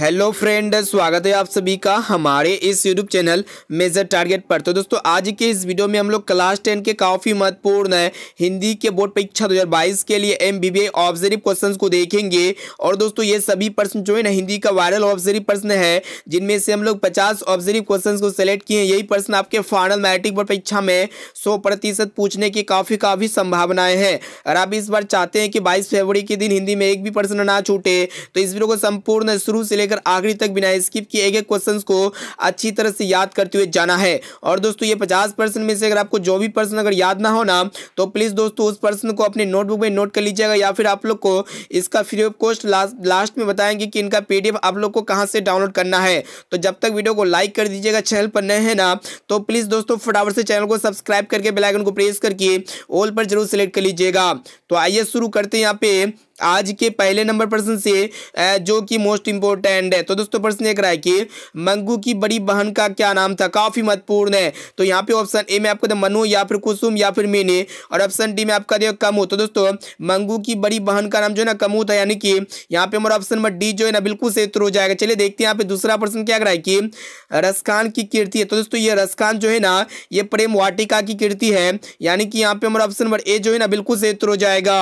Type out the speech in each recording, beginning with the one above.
hello friend स्वागत है आप सभी का हमारे इस यूट्यूब चैनल मेजर टारगेट पर तो दोस्तों आज के इस वीडियो में हम लोग क्लास टेन के काफ़ी महत्वपूर्ण है हिंदी के बोर्ड परीक्षा 2022 के लिए M B B observe question को देखेंगे और दोस्तों ये सभी प्रश्न जो है ना हिंदी का वायरल ऑब्जर्व प्रश्न है जिनमें से हम लोग पचास ऑब्जर्व क्वेश्चन को सिलेक्ट किए हैं यही प्रश्न आपके फाइनल मैट्रिक बोर्ड परीक्षा में सौ पूछने की काफ़ी काफ़ी संभावनाएँ हैं और आप इस बार चाहते हैं कि बाईस फरवरी के दिन हिंदी में एक भी प्रश्न ना छूटे तो इस वीडियो को संपूर्ण शुरू से लेकर आखिरी तक बिना स्किप किए गए एक क्वेश्चन को अच्छी तरह से याद करते हुए जाना है और दोस्तों ये पचास परसेंट में से अगर आपको जो भी पर्सन अगर याद ना हो ना तो प्लीज़ दोस्तों उस पर्सन को अपने नोटबुक में नोट कर लीजिएगा या फिर आप लोग को इसका फ्री ऑफ कॉस्ट लास्ट में बताएंगे कि इनका पी आप लोग को कहाँ से डाउनलोड करना है तो जब तक वीडियो को लाइक कर दीजिएगा चैनल पर नए हैं ना तो प्लीज़ दोस्तों फटाफट से चैनल को सब्सक्राइब करके बेलाइकन को प्रेस करके ऑल पर जरूर सेलेक्ट कर लीजिएगा तो आइए शुरू करते हैं यहाँ पे आज के पहले नंबर प्रश्न से जो कि मोस्ट इम्पोर्टेंट है तो दोस्तों प्रश्न एक रहा है कि मंगू की बड़ी बहन का क्या नाम था काफ़ी महत्वपूर्ण है तो यहाँ पे ऑप्शन ए में आपको मनु या फिर कुसुम या फिर मीनी और ऑप्शन डी में आपका देखो कमू तो दोस्तों मंगू की बड़ी बहन का नाम जो है ना कमू था यानी कि यहाँ पे हमारा ऑप्शन नंबर डी जो है ना बिल्कुल से हो जाएगा चलिए देखते हैं यहाँ पे दूसरा प्रश्न क्या रहा है कि रसखान की कीर्ति है तो दोस्तों ये रसखान जो है ना ये प्रेम वाटिका की कीर्ति है यानी कि यहाँ पे हमारा ऑप्शन नंबर ए जो है ना बिल्कुल से हो जाएगा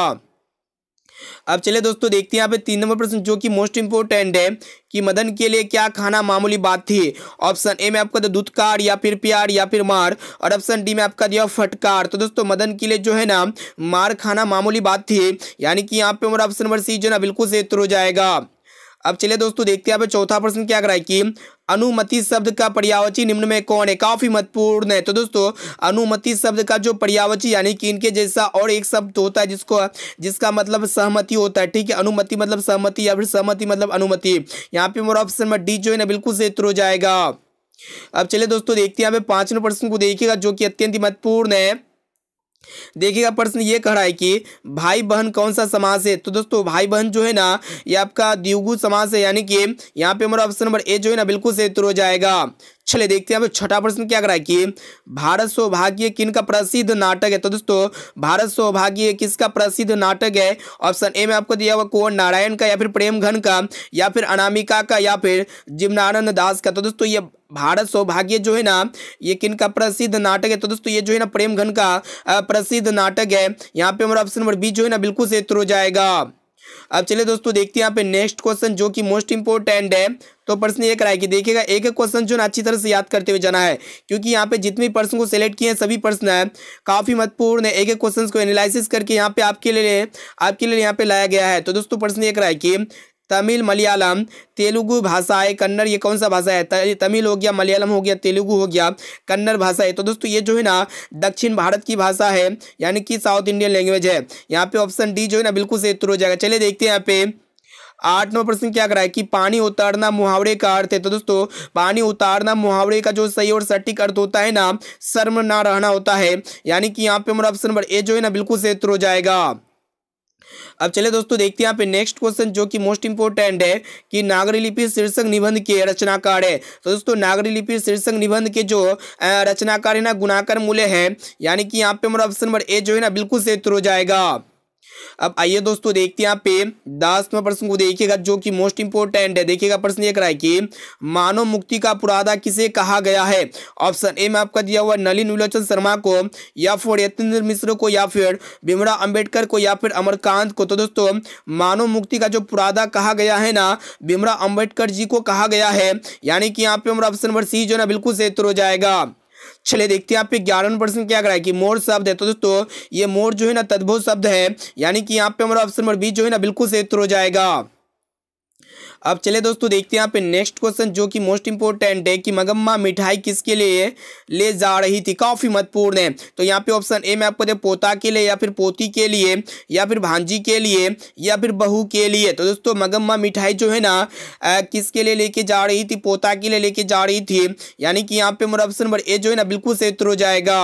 अब चलिए दोस्तों देखते हैं यहाँ पे तीन नंबर प्रश्न जो कि मोस्ट इंपोर्टेंट है कि मदन के लिए क्या खाना मामूली बात थी ऑप्शन ए में आपका दिया दूधकार या फिर प्यार या फिर मार और ऑप्शन डी में आपका दिया फटकार तो दोस्तों मदन के लिए जो है ना मार खाना मामूली बात थी यानी कि यहाँ पे मेरा ऑप्शन नंबर सी जो ना बिल्कुल से उत्तर हो जाएगा अब चलिए दोस्तों देखते हैं चौथा प्रश्न क्या कराए कि अनुमति शब्द का पर्यावची निम्न में कौन है काफी महत्वपूर्ण है तो दोस्तों अनुमति शब्द का जो पर्यावची यानी कि इनके जैसा और एक शब्द होता है जिसको जिसका मतलब सहमति होता है ठीक है अनुमति मतलब सहमति या फिर सहमति मतलब अनुमति यहाँ पे मेरा ऑप्शन नंबर डी जो है ना बिल्कुल से हो जाएगा अब चलिए दोस्तों देखते हैं यहाँ पे पांचवें प्रश्न को देखिएगा जो कि अत्यंत महत्वपूर्ण है देखिएगा प्रश्न ये कह रहा है कि भाई बहन कौन सा समास है तो दोस्तों भाई बहन जो है ना ये आपका दिवगु समास है यानी कि यहाँ पे हमारा ऑप्शन नंबर ए जो है ना बिल्कुल सही उत्तर हो जाएगा चले देखते हैं छठा प्रश्न क्या कराए कि भारत सौभाग्य किन का प्रसिद्ध नाटक है तो दोस्तों भारत सौभाग्य किसका प्रसिद्ध नाटक है ऑप्शन ए में आपको दिया हुआ कौन नारायण का या फिर प्रेम घन का या फिर अनामिका का या फिर जिम्नानंद दास का तो दोस्तों ये भारत सौभाग्य जो है ना ये किन का प्रसिद्ध नाटक है तो दोस्तों ये जो है ना प्रेम घन का प्रसिद्ध नाटक है यहाँ पे हमारा ऑप्शन नंबर बी जो है ना बिल्कुल से तुर जाएगा अब चलिए दोस्तों देखते हैं यहाँ पे नेक्स्ट क्वेश्चन जो कि मोस्ट इंपोर्टेंट है तो प्रश्न ये कराया कि देखिएगा एक एक क्वेश्चन जो अच्छी तरह से याद करते हुए जाना है क्योंकि यहाँ पे जितने प्रश्न को सिलेक्ट किए हैं सभी प्रश्न है काफ़ी महत्वपूर्ण है एक एक क्वेश्चन को एनालिसिस करके यहाँ पे आपके लिए आपके लिए यहाँ पे लाया गया है तो दोस्तों प्रश्न ये कराया कि तमिल मलयालम तेलुगु भाषा है कन्नड़ ये कौन सा भाषा है तमिल हो गया मलयालम हो गया तेलुगु हो गया कन्नड़ भाषा है तो दोस्तों ये जो है ना दक्षिण भारत की भाषा है यानी कि साउथ इंडियन लैंग्वेज है यहाँ पे ऑप्शन डी जो है ना बिल्कुल से उत्तर हो जाएगा चलिए देखते हैं यहाँ पे आठ नंबर प्रश्न क्या करा है कि पानी उतारना मुहावरे का अर्थ है तो दोस्तों पानी उतारना मुहावरे का जो सही और सटीक अर्थ होता है ना शर्म ना रहना होता है यानी कि यहाँ पे हमारा ऑप्शन नंबर ए जो है ना बिल्कुल से उत्तर हो जाएगा अब चले दोस्तों देखते हैं यहाँ पे नेक्स्ट क्वेश्चन जो कि मोस्ट इंपोर्टेंट है कि नागरी लिपि शीर्षक निबंध के रचनाकार है तो दोस्तों नागरी लिपि शीर्षक निबंध के जो रचनाकार है ना गुणाकर मूल्य है यानी कि यहाँ पे हमारा ऑप्शन नंबर ए जो है ना बिल्कुल से हो जाएगा अब आइए दोस्तों देखते हैं पे दसवा प्रश्न को देखिएगा जो कि मोस्ट इंपोर्टेंट है देखिएगा प्रश्न ये रहा है कि मानव मुक्ति का पुरादा किसे कहा गया है ऑप्शन ए में आपका दिया हुआ नलिन विलोचन शर्मा को या फिर यतेंद्र मिश्र को या फिर भीमराव अम्बेडकर को या फिर अमरकांत को तो दोस्तों मानव मुक्ति का जो पुरादा कहा गया है ना भीमराव अम्बेडकर जी को कहा गया है यानी कि यहाँ पे हमारा ऑप्शन नंबर सी जो ना बिल्कुल सेतर हो जाएगा चलिए देखते हैं आप ग्यारहवें प्रश्न परसेंट क्या कराए कि मोर शब्द है तो दोस्तों ये मोर जो है ना तद्भुत शब्द है यानी कि यहाँ पे हमारा ऑप्शन नंबर बी जो है ना बिल्कुल से उत्तर हो जाएगा अब चले दोस्तों देखते हैं यहाँ पे नेक्स्ट क्वेश्चन जो कि मोस्ट इंपॉर्टेंट है कि मगम्मा मिठाई किसके लिए ले जा रही थी काफ़ी महत्वपूर्ण है तो यहाँ पे ऑप्शन ए में आपको दे पोता के लिए या फिर पोती के लिए या फिर भांजी के लिए या फिर बहू के लिए तो दोस्तों मगम्मा मिठाई जो है ना किसके लिए लेके जा रही थी पोता के लिए लेके जा रही थी यानी कि यहाँ पे मेरा ऑप्शन नंबर ए जो है ना बिल्कुल सही उत्तर हो जाएगा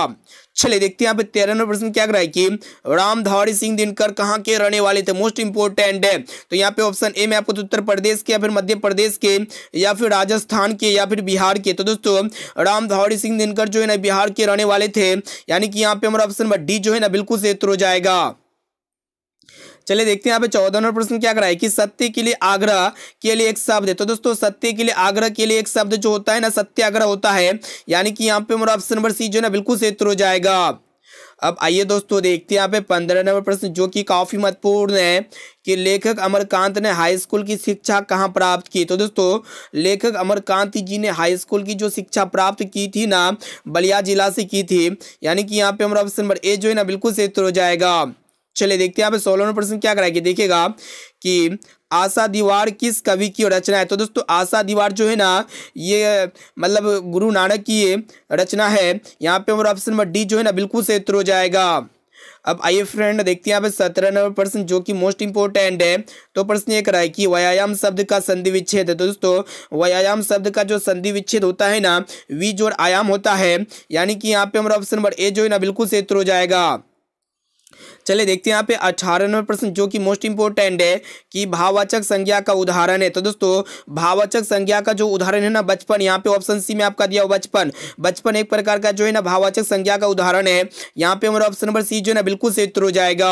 चले देखते हैं यहाँ पे प्रश्न क्या कराए कि रामधारी सिंह दिनकर कहाँ के रहने वाले थे मोस्ट इंपोर्टेंट है तो यहाँ पे ऑप्शन ए में आपको तो उत्तर प्रदेश के या फिर मध्य प्रदेश के या फिर राजस्थान के या फिर बिहार के तो दोस्तों रामधारी सिंह दिनकर जो है ना बिहार के रहने वाले थे यानी कि यहाँ पे हमारा ऑप्शन डी जो है ना बिल्कुल से हो जाएगा चलिए देखते हैं यहाँ पे चौदह नंबर प्रश्न क्या कराए कि सत्य के लिए आग्रह के लिए एक शब्द है तो दोस्तों सत्य के लिए आग्रह के लिए एक शब्द जो होता है ना सत्याग्रह होता है यानी कि यहाँ पे मेरा ऑप्शन नंबर सी जो है ना बिल्कुल क्षेत्र हो जाएगा अब आइए दोस्तों देखते हैं यहाँ पे पंद्रह नंबर प्रश्न जो कि काफ़ी महत्वपूर्ण है कि लेखक अमरकांत ने हाई स्कूल की शिक्षा कहाँ प्राप्त की तो दोस्तों लेखक अमरकांत जी ने हाई स्कूल की जो शिक्षा प्राप्त की थी ना बलिया जिला से की थी यानी कि यहाँ पे हमारा ऑप्शन नंबर ए जो है ना बिल्कुल क्षेत्र हो जाएगा चलिए देखते हैं यहाँ पे सोलह नंबर प्रश्न क्या कराएगी देखिएगा कि आशा दीवार किस कवि की रचना है तो दोस्तों आशा दीवार जो है ना ये मतलब गुरु नानक की रचना है यहाँ पे हमारा ऑप्शन नंबर डी जो है ना बिल्कुल से हो जाएगा अब आइए फ्रेंड देखते हैं यहाँ पे सत्रह नंबर प्रश्न जो कि मोस्ट इंपोर्टेंट है तो प्रश्न ये कराए कि व्यायाम शब्द का संधि विच्छेद है तो दोस्तों व्यायाम शब्द का जो संधि विच्छेद होता है ना वी जो आयाम होता है यानी कि यहाँ पे हमारा ऑप्शन नंबर ए जो है ना बिल्कुल से हो जाएगा चलिए देखते हैं यहाँ पे अठारह नंबर प्रश्न जो कि मोस्ट इंपोर्टेंट है कि भाववाचक संज्ञा का उदाहरण है तो दोस्तों भाववाचक संज्ञा का जो उदाहरण है ना बचपन यहाँ पे ऑप्शन सी में आपका दिया बचपन बचपन एक प्रकार का जो है ना भाववाचक संज्ञा का उदाहरण है यहाँ पे हमारा ऑप्शन नंबर सी जो है ना बिल्कुल से उत्तर हो जाएगा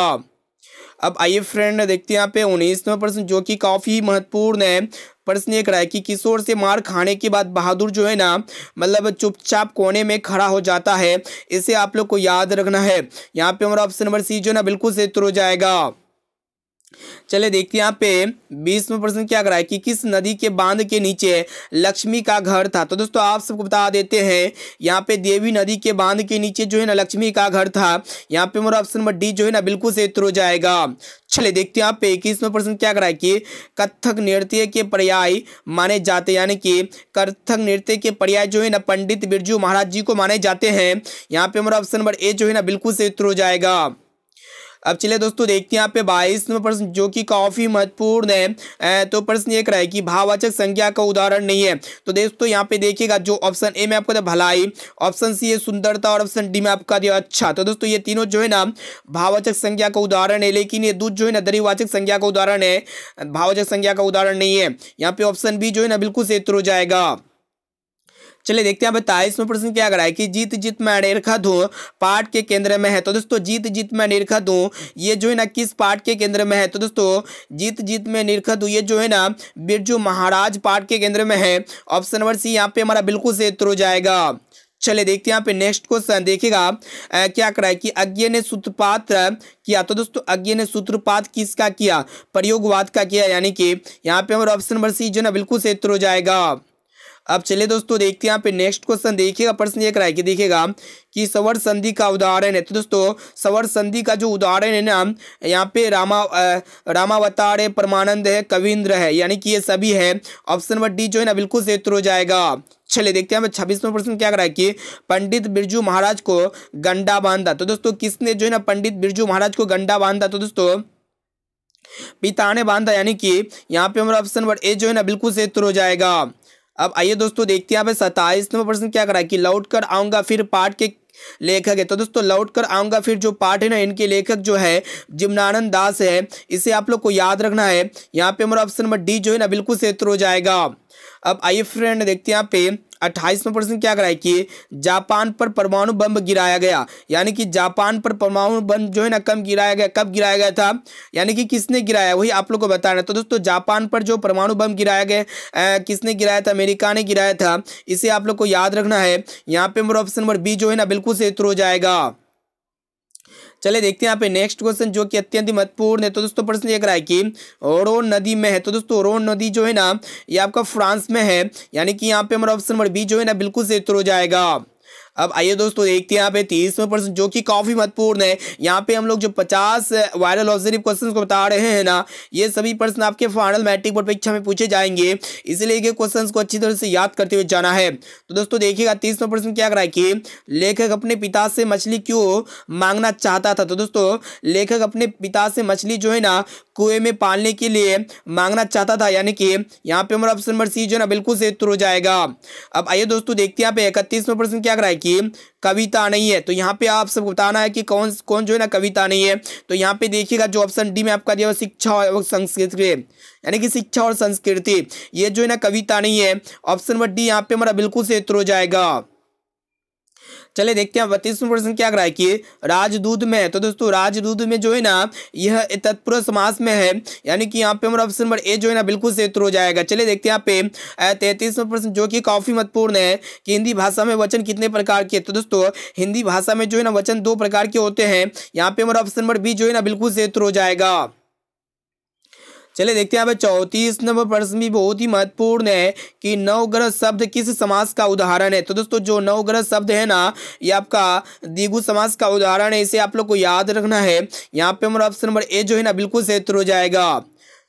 अब आइए फ्रेंड देखते हैं यहाँ पे उन्नीसवा प्रश्न जो कि काफ़ी महत्वपूर्ण है प्रश्न ये रहा है कि किशोर से मार खाने के बाद बहादुर जो है ना मतलब चुपचाप कोने में खड़ा हो जाता है इसे आप लोग को याद रखना है यहाँ पे हमारा ऑप्शन नंबर सी जो है ना बिल्कुल से तुर जाएगा चले देखते हैं यहाँ पे बीसवें प्रश्न क्या करा है कि किस नदी के बांध के नीचे लक्ष्मी का घर था तो दोस्तों आप सबको बता देते हैं यहाँ पे देवी नदी के बांध के नीचे जो है ना लक्ष्मी का घर था यहाँ पे मेरा ऑप्शन नंबर डी जो है ना बिल्कुल से हो जाएगा चले देखते हैं यहाँ पे इक्कीसवें प्रश्न क्या करा है कि कथक नृत्य के पर्याय माने जाते यानी कि कथक नृत्य के पर्याय जो है ना पंडित बिरजू महाराज जी को माने जाते हैं यहाँ पे मेरा ऑप्शन नंबर ए जो है ना बिल्कुल से हो जाएगा अब चलिए दोस्तों देखते हैं यहाँ पे बाईस प्रश्न जो कि काफ़ी महत्वपूर्ण है तो प्रश्न एक रहा है कि भाववाचक संज्ञा का उदाहरण नहीं है तो दोस्तों यहाँ पे देखिएगा जो ऑप्शन ए में आपका दिया भलाई ऑप्शन सी है सुंदरता और ऑप्शन डी में आपका दिया अच्छा तो दोस्तों ये तीनों जो है ना भाववाचक संज्ञा का उदाहरण है लेकिन ये दूध जो है ना दरिवाचक संज्ञा का उदाहरण है भाववाचक संज्ञा का उदाहरण नहीं है यहाँ पे ऑप्शन बी जो है ना बिल्कुल सेत्र हो जाएगा चलिए देखते हैं बताइसवें प्रश्न क्या करा है कि जीत जीत मैं अनेरखा धूँ पाठ के केंद्र में है तो दोस्तों जीत जीत मैं अनेरखा धूँ ये जो है ना किस पाठ के केंद्र में है तो दोस्तों जीत जीत में निरखा धूँ ये जो है ना बिरजू महाराज पाठ के केंद्र में है ऑप्शन नंबर सी यहाँ पे हमारा बिल्कुल से हो जाएगा चले देखते हैं यहाँ पे नेक्स्ट क्वेश्चन देखिएगा क्या कराए कि अज्ञ ने सूत्रपात किया तो दोस्तों अज्ञ ने सूत्रपात किसका किया प्रयोगवाद का किया यानी कि यहाँ पे हमारा ऑप्शन नंबर सी जो ना बिल्कुल से हो जाएगा अब चलिए दोस्तों देखते हैं यहाँ पे नेक्स्ट क्वेश्चन देखिएगा प्रश्न ये कराए कि देखिएगा कि सवर संधि का उदाहरण है तो दोस्तों सवर संधि का जो उदाहरण है ना यहाँ पे रामा रामावतार है परमानंद है कविंद्र है यानी कि ये सभी है ऑप्शन नंबर डी जो है ना बिल्कुल से हो जाएगा चले देखते हैं छब्बीसवें प्रश्न क्या कराए कि पंडित बिरजू महाराज को गंडा बांधा तो दोस्तों किसने जो है ना पंडित बिरजू महाराज को गंडा बांधा तो दोस्तों पिता ने बांधा यानी कि यहाँ पे हमारा ऑप्शन नंबर ए जो है ना बिल्कुल से हो जाएगा अब आइए दोस्तों देखते हैं यहाँ सत्ताईस नंबर प्रश्न क्या करा कि लौट कर आऊँगा फिर पाठ के लेखक है तो दोस्तों लौट कर आऊँगा फिर जो पाठ है ना इनके लेखक जो है जिमनानंद दास है इसे आप लोग को याद रखना है यहाँ पे हमारा ऑप्शन नंबर डी जो है ना बिल्कुल क्षेत्र हो जाएगा अब आइए फ्रेंड देखते हैं यहाँ पे अट्ठाईसवें प्रश्न क्या कराए कि जापान पर परमाणु बम गिराया गया यानी कि जापान पर परमाणु बम जो है ना कम गिराया गया कब गिराया गया था यानी कि किसने गिराया वही आप लोग को बताना तो दोस्तों जापान पर जो परमाणु बम गिराया गया किसने गिराया था अमेरिका ने गिराया था इसे आप लोग को याद रखना है यहाँ पे मेरा ऑप्शन नंबर बी जो है ना बिल्कुल से उत्तर हो जाएगा चले देखते हैं यहाँ पे नेक्स्ट क्वेश्चन जो कि अत्यंत महत्वपूर्ण है तो दोस्तों प्रश्न देख रहा है कि ओरोन नदी में है तो दोस्तों ओरोन नदी जो है ना ये आपका फ्रांस में है यानी कि यहाँ पे हमारा ऑप्शन नंबर बी जो है ना बिल्कुल से उत्तर हो जाएगा अब आइए दोस्तों देखते हैं यहाँ पे तीसवें प्रश्न जो कि काफ़ी महत्वपूर्ण है यहाँ पे हम लोग जो पचास वायरल ऑब्जर्व क्वेश्चन को बता रहे हैं ना ये सभी प्रश्न आपके फाइनल मैट्रिक बोर्ड परीक्षा में पूछे जाएंगे इसलिए ये क्वेश्चन को अच्छी तरह से याद करते हुए जाना है तो दोस्तों देखिएगा तीसवें प्रश्न क्या करा कि लेखक अपने पिता से मछली क्यों मांगना चाहता था तो दोस्तों लेखक अपने पिता से मछली जो है ना कुएं में पालने के लिए मांगना चाहता था यानी कि यहाँ पे हमारा ऑप्शन नंबर सी जो ना बिल्कुल से उत्तर हो जाएगा अब आइए दोस्तों देखते हैं यहाँ पे इकतीसवा प्रश्न क्या कराए कि कविता नहीं है तो यहाँ पे आप सबको बताना है कि कौन कौन जो है ना कविता नहीं है तो यहाँ पे देखिएगा जो ऑप्शन डी में आपका दिया हुआ शिक्षा और संस्कृति यानी कि शिक्षा और संस्कृति ये जो है ना कविता नहीं है ऑप्शन नंबर डी यहाँ पे हमारा बिल्कुल से उत्तर हो जाएगा चले देखते हैं बत्तीसवें प्रश्न क्या कराए कि राजदूत में तो दोस्तों राजदूत में जो है ना यह तत्पुरुष समास में है यानी कि यहाँ पे हमारा ऑप्शन नंबर ए जो है ना बिल्कुल से उत्तर हो जाएगा चले देखते हैं यहाँ पे तैतीसवें प्रश्न जो कि काफी महत्वपूर्ण है कि हिंदी भाषा में वचन कितने प्रकार के तो दोस्तों हिंदी भाषा में जो है ना वचन दो प्रकार के होते हैं यहाँ पे हमारा ऑप्शन नंबर बी जो है ना बिल्कुल से उत्तर हो जाएगा चलिए देखते हैं यहाँ पे चौतीस नंबर प्रश्न भी बहुत ही महत्वपूर्ण है कि नवग्रह शब्द किस समास का उदाहरण है तो दोस्तों जो नवग्रह शब्द है ना ये आपका दिगु समास का उदाहरण है इसे आप लोग को याद रखना है यहाँ पे हमारा ऑप्शन नंबर ए जो है ना बिल्कुल से हो जाएगा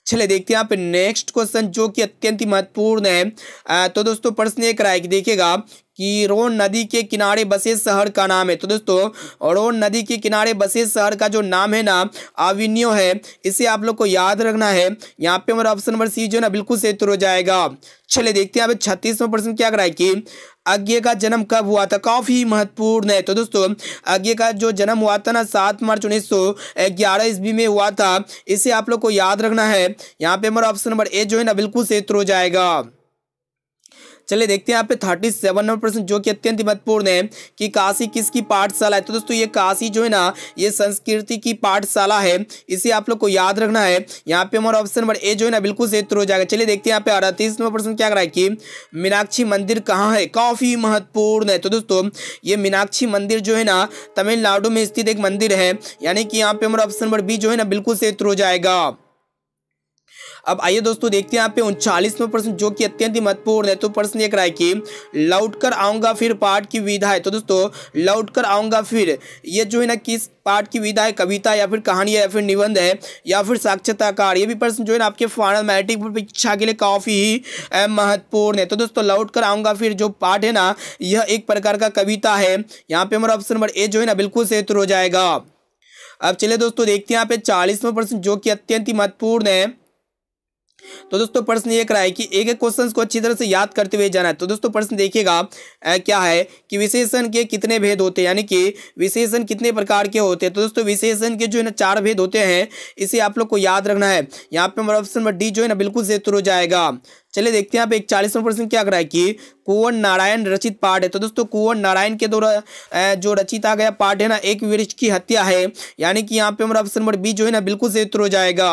चले देखते हैं यहाँ पे नेक्स्ट क्वेश्चन जो कि अत्यंत ही महत्वपूर्ण है तो दोस्तों प्रश्न एक रहा कि देखिएगा कि रोन नदी के किनारे बसे शहर का नाम है तो दोस्तों रोन नदी के किनारे बसे शहर का जो नाम है ना आविन्यो है इसे आप लोग को याद रखना है यहाँ पे हमारा ऑप्शन नंबर सी जो है ना बिल्कुल से हो जाएगा चले देखते हैं यहाँ छत्तीसवें प्रश्न क्या कराए कि अज्ञे का जन्म कब हुआ था काफ़ी महत्वपूर्ण है तो दोस्तों अज्ञे का जो जन्म हुआ था ना सात मार्च उन्नीस सौ ग्यारह ईस्वी में हुआ था इसे आप लोग को याद रखना है यहाँ पे हमारा ऑप्शन नंबर ए जो है ना बिल्कुल से हो जाएगा चलिए देखते हैं यहाँ पे थर्टी सेवन नंबर प्रश्न जो कि अत्यंत महत्वपूर्ण है कि काशी किसकी पाठशाला है तो दोस्तों ये काशी जो है ना ये संस्कृति की पाठशाला है इसे आप लोग को याद रखना है यहाँ पे हमारा ऑप्शन नंबर ए जो है ना बिल्कुल से हो जाएगा चलिए देखते हैं यहाँ पे अड़तीस नंबर प्रश्न क्या करा है कि मीनाक्षी मंदिर कहाँ है काफ़ी महत्वपूर्ण है तो दोस्तों ये मीनाक्षी मंदिर जो है ना तमिलनाडु में स्थित एक मंदिर है यानी कि यहाँ पे हमारा ऑप्शन नंबर बी जो है ना बिल्कुल से हो जाएगा अब आइए दोस्तों देखते हैं यहाँ पे उनचालीसवा प्रश्न जो कि अत्यंत ही महत्वपूर्ण है तो प्रश्न एक रहा है कि लौट कर आऊंगा फिर पाठ की विधा है तो दोस्तों लौट कर आऊंगा फिर ये जो है ना किस पाठ की विधा है कविता या फिर कहानी या फिर निबंध है या फिर साक्षरताकार ये भी प्रश्न जो है ना आपके फाइनल मैट्रिक परीक्षा के लिए काफ़ी ही महत्वपूर्ण है तो दोस्तों लौट कर आऊँगा फिर जो पाठ है ना यह एक प्रकार का कविता है यहाँ पे हमारा ऑप्शन नंबर ए जो है ना बिल्कुल से हो जाएगा अब चलिए दोस्तों देखते हैं यहाँ पे चालीसवा प्रश्न जो कि अत्यंत ही महत्वपूर्ण है तो दोस्तों प्रश्न ये कराए कि एक एक क्वेश्चन को अच्छी तरह से याद करते हुए जाना है तो दोस्तों प्रश्न देखिएगा क्या है कि विशेषण के कितने भेद होते हैं यानी कि विशेषण कितने प्रकार के होते हैं तो दोस्तों विशेषण के जो है ना चार भेद होते हैं इसे आप लोग को याद रखना है यहाँ पे हमारा ऑप्शन नंबर डी जो है ना बिल्कुल से हो जाएगा चलिए देखते हैं आप एक नंबर प्रश्न क्या कराए कि कुंवर नारायण रचित पाठ है तो दोस्तों कुंवर नारायण के द्वारा जो रचित आ गया पाठ है ना एक वृक्ष की हत्या है यानी कि यहाँ पे हमारा ऑप्शन नंबर बी जो है ना बिल्कुल से हो जाएगा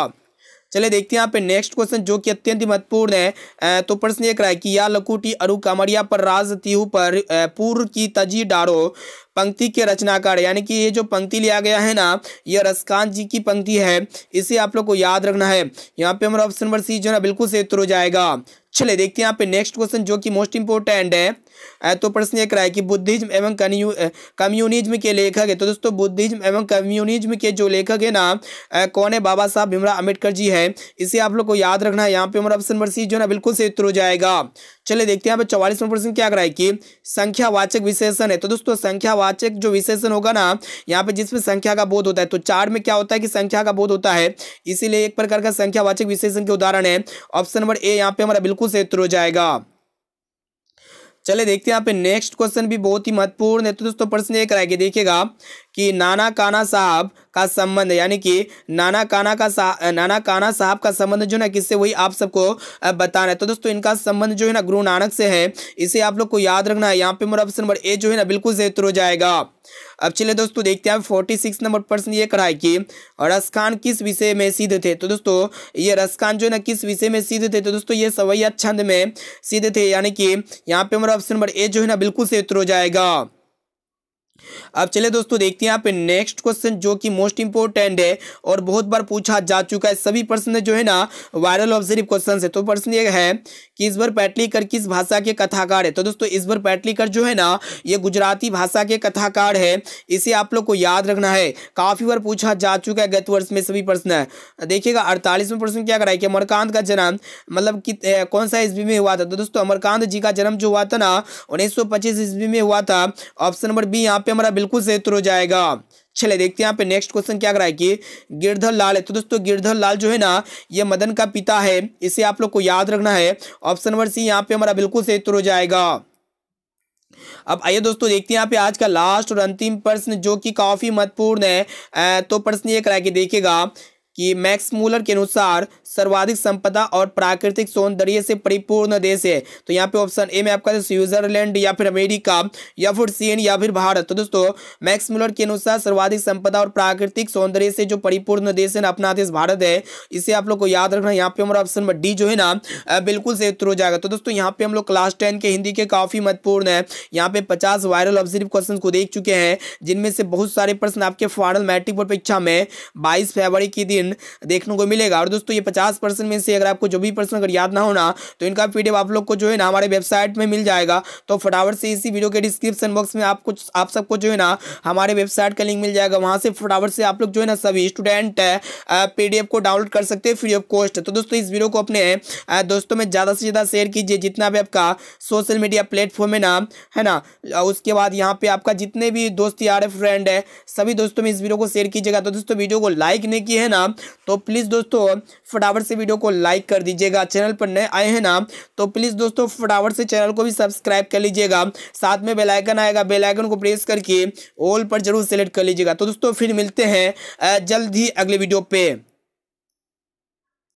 चले देखते हैं यहाँ पे नेक्स्ट क्वेश्चन जो कि अत्यंत महत्वपूर्ण है तो प्रश्न ये कराए कि या लकुटी अरु कमरिया पर राज पर पूर्व की तजी डारो पंक्ति के रचनाकार यानी कि ये जो पंक्ति लिया गया है ना ये रसकांत जी की पंक्ति है इसे आप लोग को याद रखना है यहाँ पे हमारा ऑप्शन नंबर सी जो है बिल्कुल से तुर जाएगा चले देखते हैं यहाँ पे नेक्स्ट क्वेश्चन जो कि मोस्ट इंपोर्टेंट है तो प्रश्न ये कराए कि बुद्धिज्म एवं कम्युनिज्म के लेखक है तो दोस्तों बुद्धिज्म एवं कम्युनिज्म के जो लेखक है ना कौन है बाबा साहब भीमराव अम्बेडकर जी है इसे आप लोग को याद रखना है यहाँ पे हमारा ऑप्शन नंबर सी जो ना बिल्कुल से उत्तर हो जाएगा चलिए देखते हैं यहाँ पे चौवालीसवा प्रश्न क्या कराए कि संख्यावाचक विशेषण है तो दोस्तों संख्यावाचक जो विशेषण होगा ना यहाँ पे जिसमें संख्या का बोध होता है तो चार में क्या होता है कि संख्या का बोध होता है इसीलिए एक प्रकार का संख्यावाचक विशेषण के उदाहरण है ऑप्शन नंबर ए यहाँ पे हमारा बिल्कुल से उत्तर हो जाएगा चले देखते हैं यहाँ पे नेक्स्ट क्वेश्चन भी बहुत ही महत्वपूर्ण है तो दोस्तों प्रश्न ये कराएगी देखिएगा कि नाना काना साहब का संबंध यानी कि नाना काना का नाना काना साहब का संबंध जो ना किससे वही आप सबको बताना है तो दोस्तों इनका संबंध जो है ना गुरु नानक से है इसे आप लोग को याद रखना है यहाँ पे मेरा ऑप्शन नंबर ए जो है ना बिल्कुल जयतर हो जाएगा अब चलिए दोस्तों देखते हैं फोर्टी सिक्स नंबर प्रश्न ये करा है कि रस खान किस विषय में सिद्ध थे तो दोस्तों ये रस खान जो है ना किस विषय में सिद्ध थे तो दोस्तों ये सवैया छंद में सिद्ध थे यानी कि यहाँ पे मेरा ऑप्शन नंबर ए जो है ना बिल्कुल से उत्तर हो जाएगा अब चले दोस्तों देखते हैं यहाँ पे नेक्स्ट क्वेश्चन जो कि मोस्ट इंपोर्टेंट है और बहुत बार पूछा जा चुका है सभी प्रश्न जो है ना वायरल ऑब्जर्व क्वेश्चन है तो प्रश्न ये है कि इस बार पैटलीकर किस भाषा के कथाकार है तो दोस्तों इस बार पैटलीकर जो है ना ये गुजराती भाषा के कथाकार है इसे आप लोग को याद रखना है काफ़ी बार पूछा जा चुका है गत वर्ष में सभी प्रश्न देखिएगा अड़तालीसवें प्रश्न क्या कराए कि अमरकांत का जन्म मतलब कि कौन सा ईस्वी में हुआ था तो दोस्तों अमरकांत जी का जन्म जो हुआ था ना उन्नीस सौ ईस्वी में हुआ था ऑप्शन नंबर बी यहाँ पे हमारा बिल्कुल सही उत्तर हो जाएगा चले देखते हैं यहाँ पे नेक्स्ट क्वेश्चन क्या कराए कि गिरधर लाल है तो दोस्तों गिरधर लाल जो है ना ये मदन का पिता है इसे आप लोग को याद रखना है ऑप्शन नंबर सी यहाँ पे हमारा बिल्कुल सही उत्तर हो जाएगा अब आइए दोस्तों देखते हैं यहाँ पे आज का लास्ट और अंतिम प्रश्न जो कि काफ़ी महत्वपूर्ण है तो प्रश्न ये कराया कि देखिएगा कि मैक्स मूलर के अनुसार सर्वाधिक संपदा और प्राकृतिक सौंदर्य से परिपूर्ण देश है तो यहाँ पे ऑप्शन ए में आपका स्विट्जरलैंड या फिर अमेरिका या फिर चीन या फिर भारत तो दोस्तों मैक्स मूलर के अनुसार सर्वाधिक संपदा और प्राकृतिक सौंदर्य से जो परिपूर्ण देश है ना अपना देश भारत है इसे आप लोग को याद रखना यहाँ पे हमारा ऑप्शन डी जो है ना बिल्कुल से उत्तर हो जाएगा तो दोस्तों यहाँ पे हम लोग क्लास टेन के हिंदी के काफी महत्वपूर्ण है यहाँ पे पचास वायरल ऑब्जर्व क्वेश्चन को देख चुके हैं जिनमें से बहुत सारे प्रश्न आपके फाइनल मैट्रिक परीक्षा में बाईस फरवरी के दिन परसेंट देखने को मिलेगा और दोस्तों ये पचास परसेंट में से अगर आपको जो भी प्रश्न अगर याद ना हो ना तो इनका पी आप लोग को जो है ना हमारे वेबसाइट में मिल जाएगा तो फटाफट से इसी वीडियो के डिस्क्रिप्शन बॉक्स में आप कुछ आप सबको जो है ना हमारे वेबसाइट का लिंक मिल जाएगा वहाँ से फटाफट से आप लोग जो है ना सभी स्टूडेंट पी को डाउनलोड कर सकते हैं फ्री ऑफ कॉस्ट तो दोस्तों इस वीडियो को अपने दोस्तों में ज़्यादा से ज़्यादा शेयर कीजिए जितना भी आपका सोशल मीडिया प्लेटफॉर्म है ना है ना उसके बाद यहाँ पर आपका जितने भी दोस्त यार फ्रेंड है सभी दोस्तों में इस वीडियो को शेयर कीजिएगा तो दोस्तों वीडियो को लाइक नहीं किए है ना तो प्लीज़ दोस्तों फटाफट से वीडियो को लाइक कर दीजिएगा चैनल पर नए आए हैं ना तो प्लीज़ दोस्तों फटाफट से चैनल को भी सब्सक्राइब कर लीजिएगा साथ में बेलाइकन आएगा बेलाइकन को प्रेस करके ऑल पर जरूर सेलेक्ट कर लीजिएगा तो दोस्तों फिर मिलते हैं जल्द ही अगले वीडियो पे